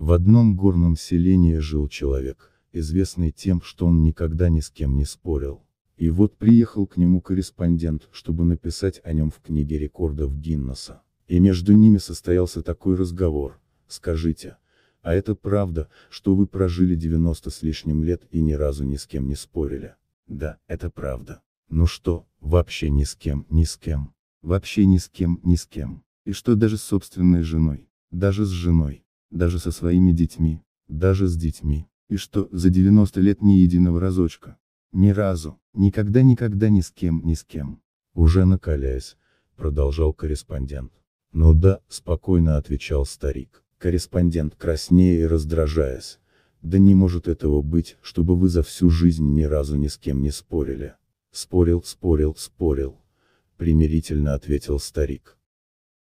В одном горном селении жил человек, известный тем, что он никогда ни с кем не спорил. И вот приехал к нему корреспондент, чтобы написать о нем в книге рекордов Гиннесса. И между ними состоялся такой разговор. Скажите, а это правда, что вы прожили 90 с лишним лет и ни разу ни с кем не спорили? Да, это правда. Ну что, вообще ни с кем, ни с кем. Вообще ни с кем, ни с кем. И что даже с собственной женой. Даже с женой даже со своими детьми, даже с детьми, и что, за 90 лет ни единого разочка. Ни разу, никогда-никогда ни с кем, ни с кем. Уже накаляясь, продолжал корреспондент. Ну да, спокойно отвечал старик. Корреспондент краснея и раздражаясь. Да не может этого быть, чтобы вы за всю жизнь ни разу ни с кем не спорили. Спорил, спорил, спорил. Примирительно ответил старик.